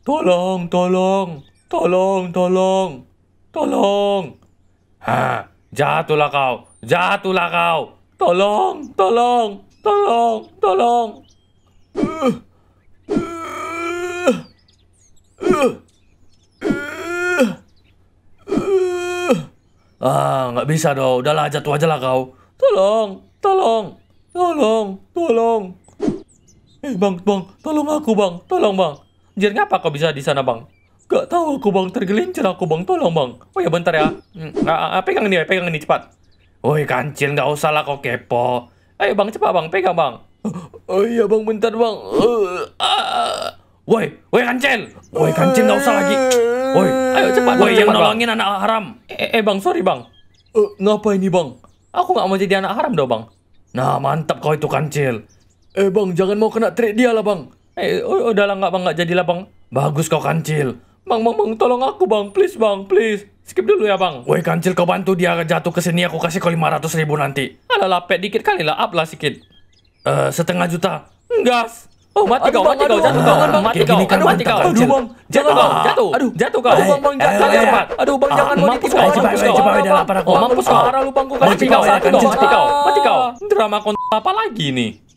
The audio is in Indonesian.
Tolong, tolong, tolong, tolong, tolong. Ha, jatuhlah kau, jatuhlah kau. Tolong, tolong, tolong, tolong. ah, nggak bisa dong. Udahlah, jatuh aja lah kau. Tolong, tolong, tolong, tolong. Eh, bang, bang, tolong aku, bang. Tolong, bang. Anjir, ngapa kau bisa di sana, Bang? Gak tahu aku, Bang. Tergelincir aku, Bang. Tolong, Bang. Oh ya, bentar ya. Nah, pegang ini, ya, pegang ini cepat. Woi, kancil, nggak usah lah kok kepo. Ayo, Bang, cepat, Bang. Pegang, Bang. Oh iya, Bang. Bentar, Bang. Uh, ah. Woi, woi kancil. Woi, kancil nggak usah lagi. Woi, ayo cepat. Woi, yang nolongin bang. anak haram. Eh, eh, Bang, sorry, Bang. Uh, ngapa ini Bang? Aku nggak mau jadi anak haram dong, Bang. Nah, mantap kau itu kancil. Eh, Bang, jangan mau kena trik dia lah, Bang. Eh, oh, udahlah nggak bang, nggak jadilah bang. Bagus kau kancil. Bang, bang, bang, tolong aku bang, please bang, please. Skip dulu ya bang. Woi kancil, kau bantu dia jatuh ke sini, aku kasih kau 500 ribu nanti. Alah lapet dikit kali lah, up lah sedikit. Eh, uh, setengah juta. Gas. Oh mati kau aduh, kau, bang, mati kau aduh, kau, jatuh kau, bang, ah, mati kau, kan aduh, mati kau, aduh bang, jatuh kau, jatuh, aduh, jatuh kau, eh, aduh bang, bang, jatuh eh, cepat, aduh bang, ah, jangan mau kau mampus kau, cepat, oh, kau mampus kau, kau lubang kau, mati kau, mati kau, mati kau, kau kau kau kau drama kau apa kau nih?